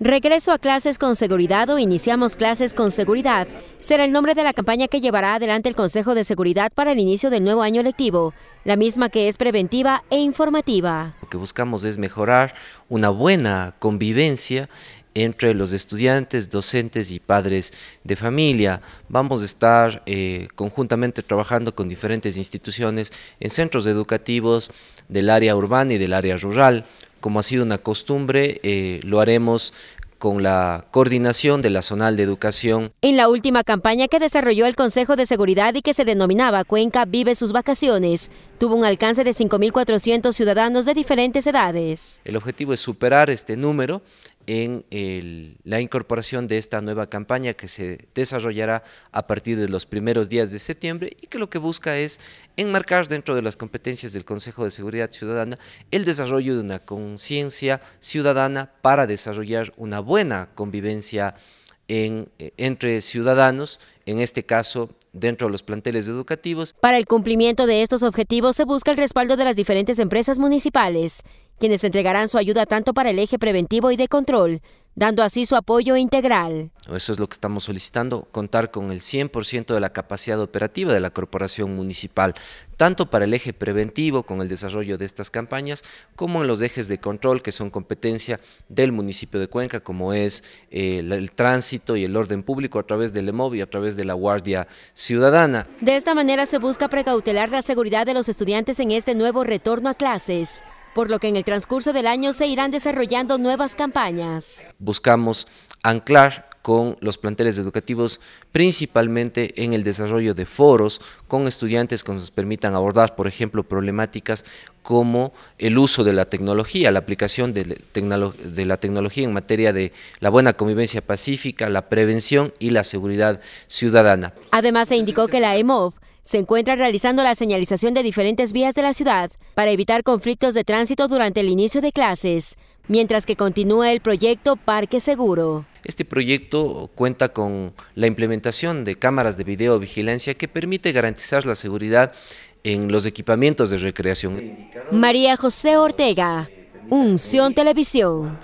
Regreso a clases con seguridad o iniciamos clases con seguridad será el nombre de la campaña que llevará adelante el Consejo de Seguridad para el inicio del nuevo año lectivo, la misma que es preventiva e informativa. Lo que buscamos es mejorar una buena convivencia entre los estudiantes, docentes y padres de familia. Vamos a estar eh, conjuntamente trabajando con diferentes instituciones en centros educativos del área urbana y del área rural como ha sido una costumbre, eh, lo haremos con la coordinación de la Zonal de Educación. En la última campaña que desarrolló el Consejo de Seguridad y que se denominaba Cuenca Vive sus Vacaciones, tuvo un alcance de 5.400 ciudadanos de diferentes edades. El objetivo es superar este número en la incorporación de esta nueva campaña que se desarrollará a partir de los primeros días de septiembre y que lo que busca es enmarcar dentro de las competencias del Consejo de Seguridad Ciudadana el desarrollo de una conciencia ciudadana para desarrollar una buena convivencia eh, entre ciudadanos, en este caso dentro de los planteles educativos. Para el cumplimiento de estos objetivos se busca el respaldo de las diferentes empresas municipales quienes entregarán su ayuda tanto para el eje preventivo y de control, dando así su apoyo integral. Eso es lo que estamos solicitando, contar con el 100% de la capacidad operativa de la corporación municipal, tanto para el eje preventivo con el desarrollo de estas campañas, como en los ejes de control que son competencia del municipio de Cuenca, como es el, eh, el, tránsito y el orden público a través del EMOV y a través de la Guardia Ciudadana. De esta manera se busca precautelar la seguridad de los estudiantes en este nuevo retorno a clases por lo que en el transcurso del año se irán desarrollando nuevas campañas. Buscamos anclar con los planteles educativos, principalmente en el desarrollo de foros con estudiantes que nos permitan abordar, por ejemplo, problemáticas como el uso de la tecnología, la aplicación de, la tecnología en materia de la buena convivencia pacífica, la prevención y la seguridad ciudadana. Además, se indicó que la emo se encuentra realizando la señalización de diferentes vías de la ciudad para evitar conflictos de tránsito durante el inicio de clases, mientras que continúa el proyecto Parque Seguro. Este proyecto cuenta con la implementación de cámaras de videovigilancia que permite garantizar la seguridad en los equipamientos de recreación. María José Ortega, Unción Televisión.